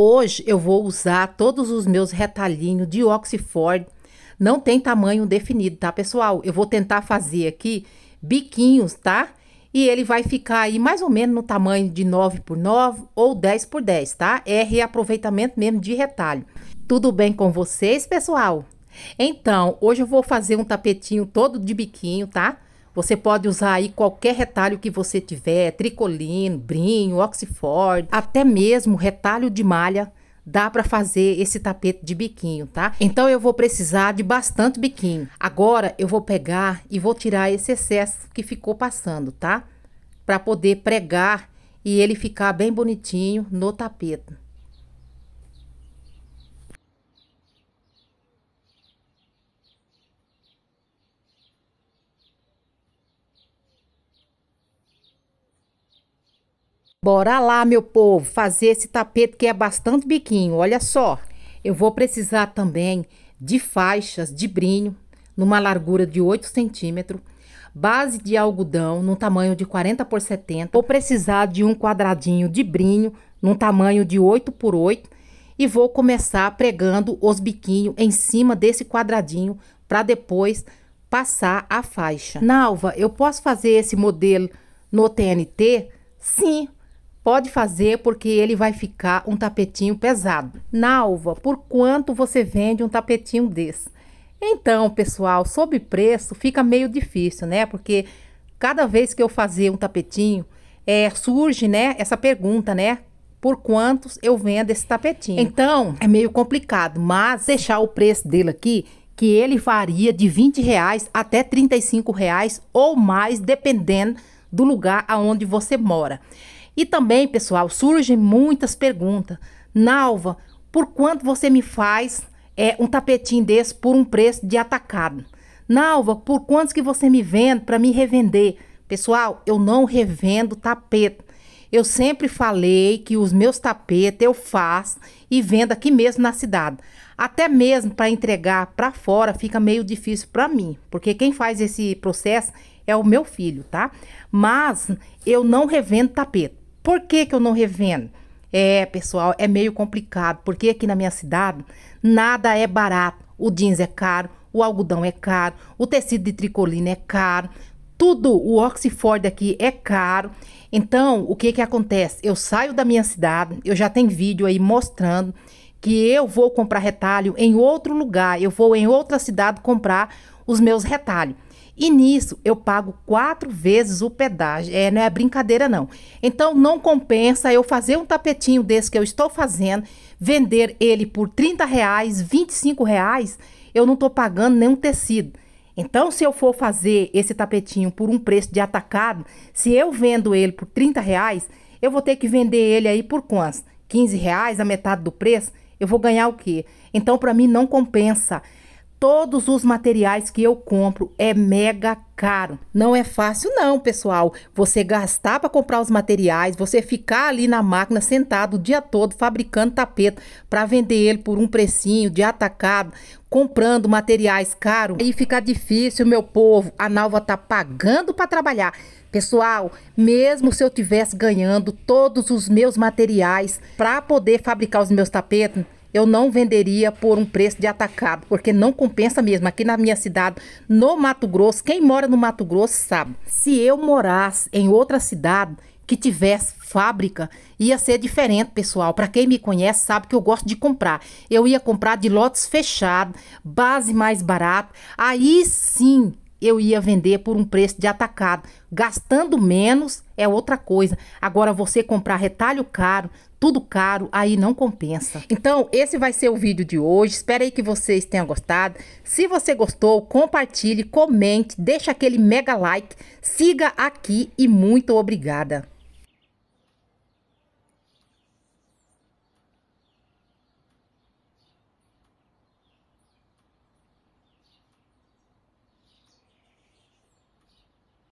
Hoje eu vou usar todos os meus retalhinhos de Oxford. Não tem tamanho definido, tá, pessoal? Eu vou tentar fazer aqui biquinhos, tá? E ele vai ficar aí mais ou menos no tamanho de 9 por 9 ou 10 por 10, tá? É reaproveitamento mesmo de retalho. Tudo bem com vocês, pessoal? Então, hoje eu vou fazer um tapetinho todo de biquinho, tá? Você pode usar aí qualquer retalho que você tiver, tricolino, brinho, oxford, até mesmo retalho de malha dá para fazer esse tapete de biquinho, tá? Então eu vou precisar de bastante biquinho. Agora eu vou pegar e vou tirar esse excesso que ficou passando, tá? Para poder pregar e ele ficar bem bonitinho no tapete. Bora lá, meu povo, fazer esse tapete que é bastante biquinho. Olha só, eu vou precisar também de faixas de brinho, numa largura de 8 centímetros, base de algodão no tamanho de 40 por 70. Vou precisar de um quadradinho de brinho num tamanho de 8 por 8 e vou começar pregando os biquinhos em cima desse quadradinho para depois passar a faixa. Nalva, eu posso fazer esse modelo no TNT? Sim, Pode fazer porque ele vai ficar um tapetinho pesado. Nalva, por quanto você vende um tapetinho desse? Então, pessoal, sobre preço fica meio difícil, né? Porque cada vez que eu fazer um tapetinho, é, surge, né, essa pergunta, né? Por quantos eu vendo esse tapetinho? Então, é meio complicado, mas deixar o preço dele aqui que ele varia de 20 reais até 35 reais ou mais, dependendo do lugar aonde você mora. E também, pessoal, surgem muitas perguntas. Nalva, por quanto você me faz é, um tapetinho desse por um preço de atacado? Nalva, por quantos que você me vende para me revender? Pessoal, eu não revendo tapete. Eu sempre falei que os meus tapetes eu faço e vendo aqui mesmo na cidade. Até mesmo para entregar para fora fica meio difícil para mim, porque quem faz esse processo é o meu filho, tá? Mas eu não revendo tapete. Por que, que eu não revendo? É, pessoal, é meio complicado, porque aqui na minha cidade nada é barato. O jeans é caro, o algodão é caro, o tecido de tricolina é caro, tudo, o Oxford aqui é caro. Então, o que que acontece? Eu saio da minha cidade, eu já tenho vídeo aí mostrando que eu vou comprar retalho em outro lugar, eu vou em outra cidade comprar os meus retalhos. E nisso eu pago quatro vezes o pedágio. É, não é brincadeira, não. Então não compensa eu fazer um tapetinho desse que eu estou fazendo, vender ele por 30 reais, 25 reais, eu não estou pagando nenhum tecido. Então, se eu for fazer esse tapetinho por um preço de atacado, se eu vendo ele por 30 reais, eu vou ter que vender ele aí por quantos? 15 reais, a metade do preço? Eu vou ganhar o quê? Então, para mim, não compensa. Todos os materiais que eu compro é mega caro. Não é fácil não, pessoal. Você gastar para comprar os materiais, você ficar ali na máquina sentado o dia todo fabricando tapete para vender ele por um precinho de atacado, comprando materiais caros. Aí fica difícil, meu povo. A Nalva tá pagando para trabalhar. Pessoal, mesmo se eu tivesse ganhando todos os meus materiais para poder fabricar os meus tapetes, eu não venderia por um preço de atacado, porque não compensa mesmo. Aqui na minha cidade, no Mato Grosso, quem mora no Mato Grosso sabe. Se eu morasse em outra cidade que tivesse fábrica, ia ser diferente, pessoal. Para quem me conhece, sabe que eu gosto de comprar. Eu ia comprar de lotes fechados, base mais barata. Aí sim, eu ia vender por um preço de atacado, gastando menos é outra coisa. Agora você comprar retalho caro, tudo caro, aí não compensa. Então, esse vai ser o vídeo de hoje. Espero aí que vocês tenham gostado. Se você gostou, compartilhe, comente, deixa aquele mega like, siga aqui e muito obrigada.